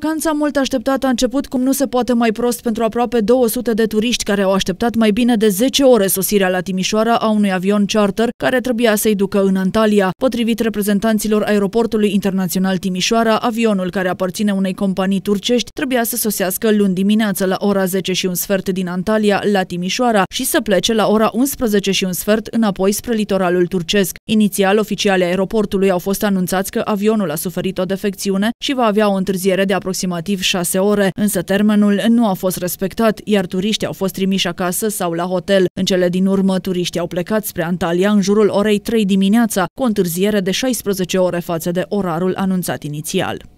Vacanța mult așteptată a început cum nu se poate mai prost pentru aproape 200 de turiști care au așteptat mai bine de 10 ore sosirea la Timișoara a unui avion charter care trebuia să-i ducă în Antalya. Potrivit reprezentanților aeroportului internațional Timișoara, avionul care aparține unei companii turcești trebuia să sosească luni dimineață la ora 10 și un sfert din Antalya la Timișoara și să plece la ora 11 și un sfert înapoi spre litoralul turcesc. Inițial, oficialii aeroportului au fost anunțați că avionul a suferit o defecțiune și va avea o întârziere de aproape aproximativ 6 ore, însă termenul nu a fost respectat, iar turiștii au fost trimiși acasă sau la hotel. În cele din urmă, turiștii au plecat spre Antalya în jurul orei 3 dimineața, cu o întârziere de 16 ore față de orarul anunțat inițial.